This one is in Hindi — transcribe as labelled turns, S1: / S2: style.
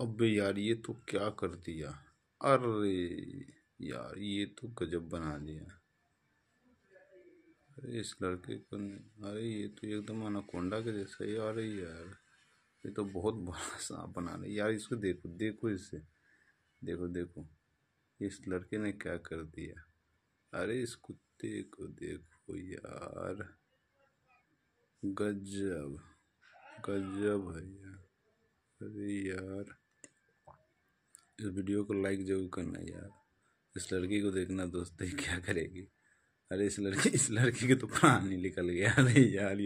S1: अबे यार ये तो क्या कर दिया अरे यार ये तो गजब बना दिया अरे इस लड़के को अरे ये तो एकदम अनाकोंडा के जैसा आ अरे यार ये तो बहुत बड़ा सांप बना रहा है यार इसको देखो देखो इसे देखो देखो इस लड़के ने क्या कर दिया अरे इस कुत्ते को देखो यार गजब गजब है यार अरे यार इस वीडियो को लाइक जरूर करना यार इस लड़की को देखना दोस्त क्या करेगी अरे इस लड़की इस लड़की की तो प्राण ही निकल गया अरे यार